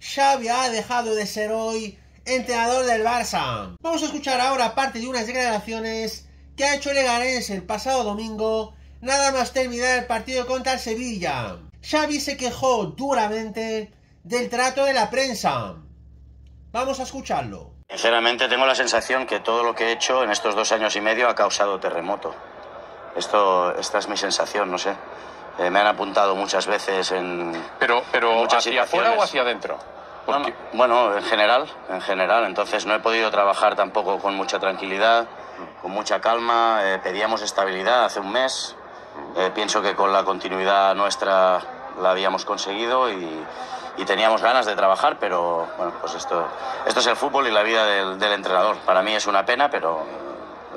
Xavi ha dejado de ser hoy entrenador del Barça. Vamos a escuchar ahora parte de unas declaraciones que ha hecho Legarense el pasado domingo, nada más terminar el partido contra el Sevilla. Xavi se quejó duramente del trato de la prensa. Vamos a escucharlo. Sinceramente tengo la sensación que todo lo que he hecho en estos dos años y medio ha causado terremoto. Esto, esta es mi sensación, no sé. Eh, me han apuntado muchas veces en. Pero, pero hacia afuera o hacia adentro. Bueno, en general, en general. Entonces no he podido trabajar tampoco con mucha tranquilidad, con mucha calma. Eh, pedíamos estabilidad hace un mes. Eh, pienso que con la continuidad nuestra la habíamos conseguido y, teníamos ganas de trabajar, pero bueno, pues esto, esto es el fútbol y la vida del entrenador. Para mí es una pena, pero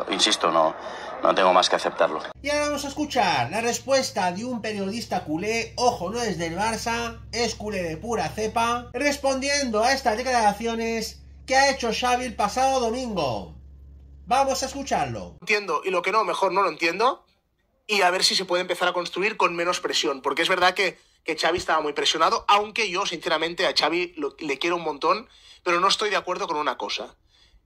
insisto, no, no tengo más que aceptarlo. Y ahora vamos a escuchar la respuesta de un periodista culé, ojo, no es del Barça, es culé de pura cepa, respondiendo a estas declaraciones que ha hecho Xavi el pasado domingo. Vamos a escucharlo. Entiendo, y lo que no, mejor no lo entiendo, y a ver si se puede empezar a construir con menos presión, porque es verdad que, que Xavi estaba muy presionado, aunque yo, sinceramente, a Xavi le quiero un montón, pero no estoy de acuerdo con una cosa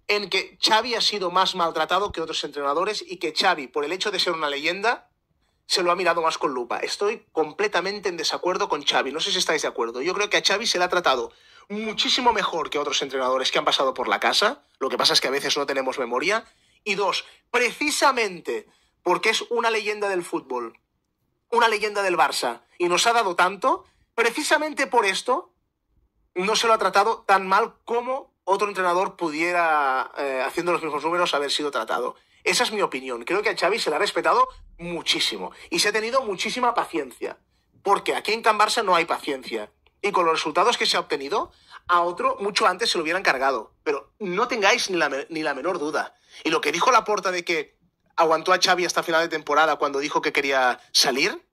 en que Xavi ha sido más maltratado que otros entrenadores y que Xavi, por el hecho de ser una leyenda, se lo ha mirado más con lupa. Estoy completamente en desacuerdo con Xavi. No sé si estáis de acuerdo. Yo creo que a Xavi se le ha tratado muchísimo mejor que otros entrenadores que han pasado por la casa. Lo que pasa es que a veces no tenemos memoria. Y dos, precisamente porque es una leyenda del fútbol, una leyenda del Barça, y nos ha dado tanto, precisamente por esto no se lo ha tratado tan mal como otro entrenador pudiera, eh, haciendo los mismos números, haber sido tratado. Esa es mi opinión. Creo que a Xavi se le ha respetado muchísimo y se ha tenido muchísima paciencia. Porque aquí en Can Barça no hay paciencia. Y con los resultados que se ha obtenido, a otro mucho antes se lo hubieran cargado. Pero no tengáis ni la, menor duda. Y lo que dijo la porta de que aguantó a Xavi hasta final de temporada cuando dijo que quería salir,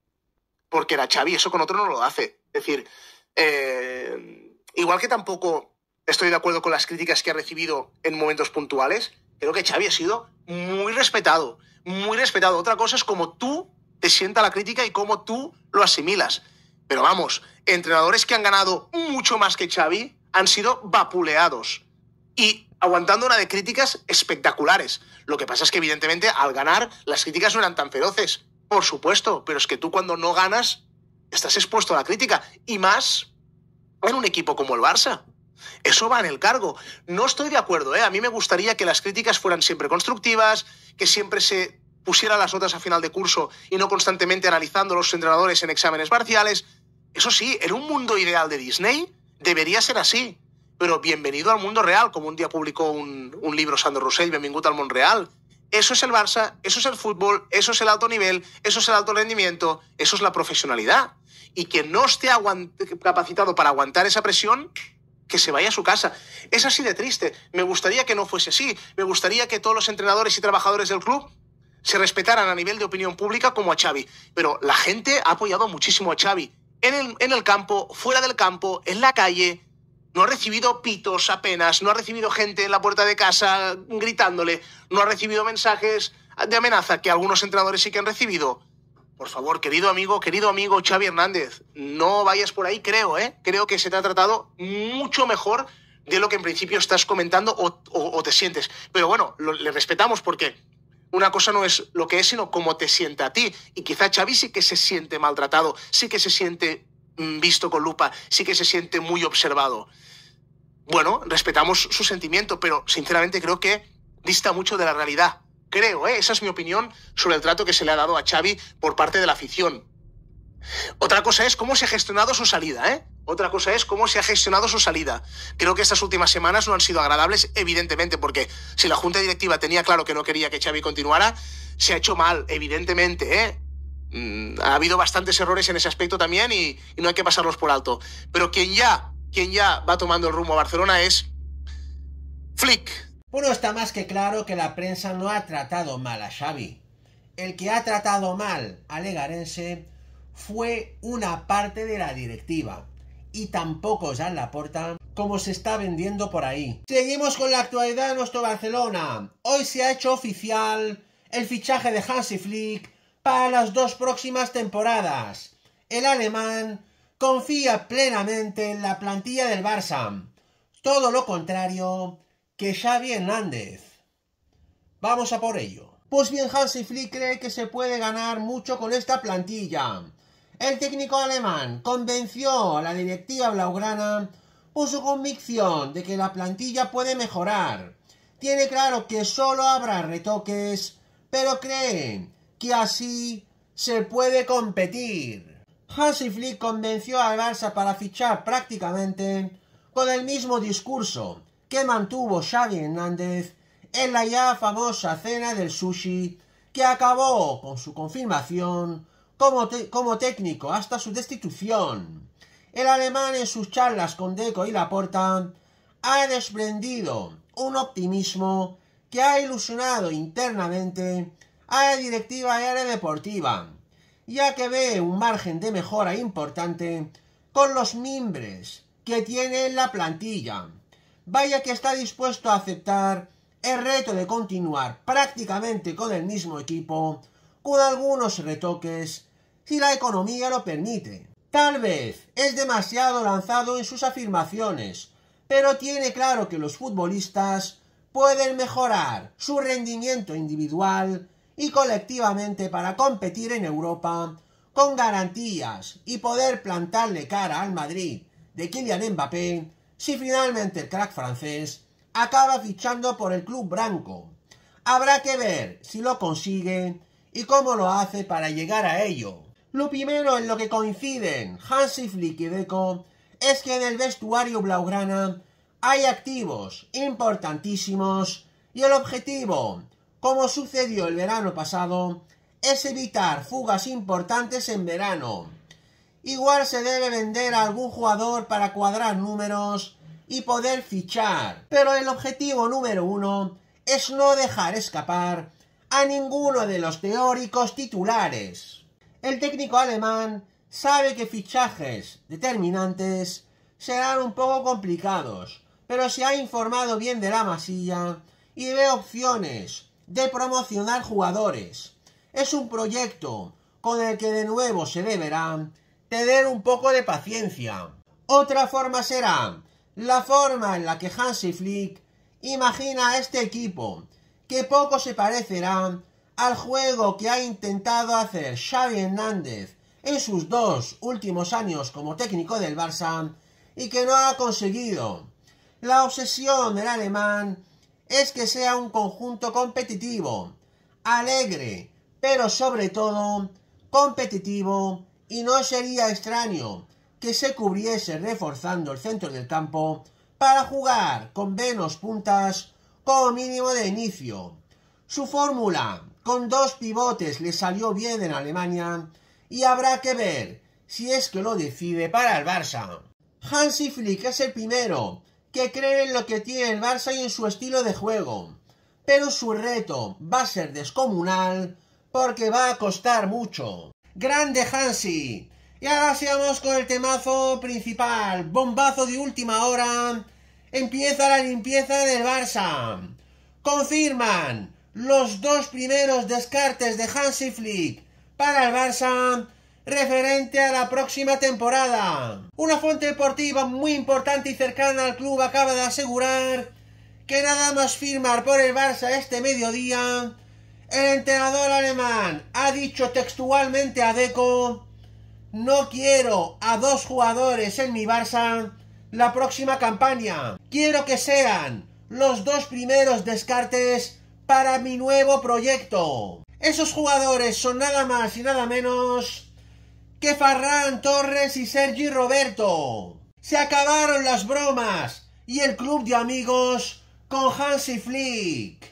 porque era Xavi, eso con otro no lo hace. Es decir, eh, igual que tampoco estoy de acuerdo con las críticas que ha recibido en momentos puntuales. Creo que Xavi ha sido muy respetado, muy respetado. Otra cosa es cómo tú te sienta la crítica y cómo tú lo asimilas. Pero vamos, entrenadores que han ganado mucho más que Xavi han sido vapuleados y aguantando una de críticas espectaculares. Lo que pasa es que evidentemente al ganar las críticas no eran tan feroces, por supuesto, pero es que tú cuando no ganas estás expuesto a la crítica y más en un equipo como el Barça. Eso va en el cargo. No estoy de acuerdo, ¿eh? A mí me gustaría que las críticas fueran siempre constructivas, que siempre se pusieran las notas a final de curso y no constantemente analizando los entrenadores en exámenes parciales. Eso sí, en un mundo ideal de Disney debería ser así. Pero bienvenido al mundo real, como un día publicó un, libro Sandro Rossell, bienvenido al real. Eso es el Barça, eso es el fútbol, eso es el alto nivel, eso es el alto rendimiento, eso es la profesionalidad. Y quien no esté capacitado para aguantar esa presión, que se vaya a su casa. Es así de triste. Me gustaría que no fuese así. Me gustaría que todos los entrenadores y trabajadores del club se respetaran a nivel de opinión pública como a Xavi. Pero la gente ha apoyado muchísimo a Xavi. En el, en el campo, fuera del campo, en la calle. No ha recibido pitos apenas. No ha recibido gente en la puerta de casa gritándole. No ha recibido mensajes de amenaza que algunos entrenadores sí que han recibido. Por favor, querido amigo, querido amigo Xavi Hernández, no vayas por ahí, creo, ¿eh? Creo que se te ha tratado mucho mejor de lo que en principio estás comentando o, te sientes. Pero bueno, le respetamos porque una cosa no es lo que es, sino cómo te sienta a ti. Y quizá Xavi sí que se siente maltratado, sí que se siente mm, visto con lupa, sí que se siente muy observado. Bueno, respetamos su sentimiento, pero sinceramente creo que dista mucho de la realidad. Creo, ¿eh? esa es mi opinión sobre el trato que se le ha dado a Xavi por parte de la afición. Otra cosa es cómo se ha gestionado su salida, ¿eh? Otra cosa es cómo se ha gestionado su salida. Creo que estas últimas semanas no han sido agradables, evidentemente, porque si la junta directiva tenía claro que no quería que Xavi continuara, se ha hecho mal, evidentemente, ¿eh? Mm, ha habido bastantes errores en ese aspecto también y, no hay que pasarlos por alto. Pero quien ya, quien ya va tomando el rumbo a Barcelona es Flick. Bueno, está más que claro que la prensa no ha tratado mal a Xavi. El que ha tratado mal a Legarense fue una parte de la directiva y tampoco la puerta como se está vendiendo por ahí. Seguimos con la actualidad de nuestro Barcelona. Hoy se ha hecho oficial el fichaje de Hansi Flick para las dos próximas temporadas. El alemán confía plenamente en la plantilla del Barça. Todo lo contrario que Xavi Hernández. Vamos a por ello. Pues bien, Hansi Flick cree que se puede ganar mucho con esta plantilla. El técnico alemán convenció a la directiva blaugrana por su convicción de que la plantilla puede mejorar. Tiene claro que solo habrá retoques, pero cree que así se puede competir. Hansi Flick convenció a Barça para fichar prácticamente con el mismo discurso que mantuvo Xavi Hernández en la ya famosa cena del sushi que acabó con su confirmación como, técnico hasta su destitución. El alemán en sus charlas con Deco y Laporta ha desprendido un optimismo que ha ilusionado internamente a la directiva y deportiva, ya que ve un margen de mejora importante con los mimbres que tiene la plantilla vaya que está dispuesto a aceptar el reto de continuar prácticamente con el mismo equipo, con algunos retoques, si la economía lo permite. Tal vez es demasiado lanzado en sus afirmaciones, pero tiene claro que los futbolistas pueden mejorar su rendimiento individual y colectivamente para competir en Europa con garantías y poder plantarle cara al Madrid de Kylian Mbappé si finalmente el crack francés acaba fichando por el club blanco, Habrá que ver si lo consigue y cómo lo hace para llegar a ello. Lo primero en lo que coinciden Hansi Flick y Deco es que en el vestuario blaugrana hay activos importantísimos y el objetivo, como sucedió el verano pasado, es evitar fugas importantes en verano. Igual se debe vender a algún jugador para cuadrar números y poder fichar. Pero el objetivo número uno es no dejar escapar a ninguno de los teóricos titulares. El técnico alemán sabe que fichajes determinantes serán un poco complicados, pero se ha informado bien de la masilla y ve opciones de promocionar jugadores. Es un proyecto con el que de nuevo se deberá tener un poco de paciencia. Otra forma será la forma en la que Hansi Flick imagina a este equipo, que poco se parecerá al juego que ha intentado hacer Xavi Hernández en sus dos últimos años como técnico del Barça y que no ha conseguido. La obsesión del alemán es que sea un conjunto competitivo, alegre, pero sobre todo competitivo y no sería extraño que se cubriese reforzando el centro del campo para jugar con menos puntas como mínimo de inicio. Su fórmula con dos pivotes le salió bien en Alemania y habrá que ver si es que lo decide para el Barça. Hansi Flick es el primero que cree en lo que tiene el Barça y en su estilo de juego, pero su reto va a ser descomunal porque va a costar mucho. Grande Hansi. Y ahora sigamos con el temazo principal. Bombazo de última hora. Empieza la limpieza del Barça. Confirman los dos primeros descartes de Hansi Flick para el Barça referente a la próxima temporada. Una fuente deportiva muy importante y cercana al club acaba de asegurar que nada más firmar por el Barça este mediodía, el entrenador alemán ha dicho textualmente a Deco, no quiero a dos jugadores en mi Barça la próxima campaña. Quiero que sean los dos primeros descartes para mi nuevo proyecto. Esos jugadores son nada más y nada menos que Farran Torres y Sergi Roberto. Se acabaron las bromas y el club de amigos con Hansi Flick.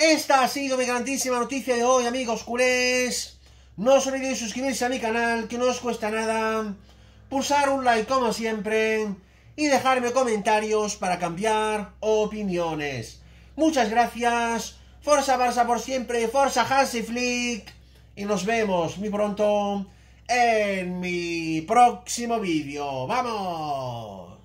Esta ha sido mi grandísima noticia de hoy, amigos culés. No os olvidéis suscribirse a mi canal, que no os cuesta nada. Pulsar un like como siempre. Y dejarme comentarios para cambiar opiniones. Muchas gracias. Forza Barça por siempre. Forza Flick Y nos vemos muy pronto en mi próximo vídeo. ¡Vamos!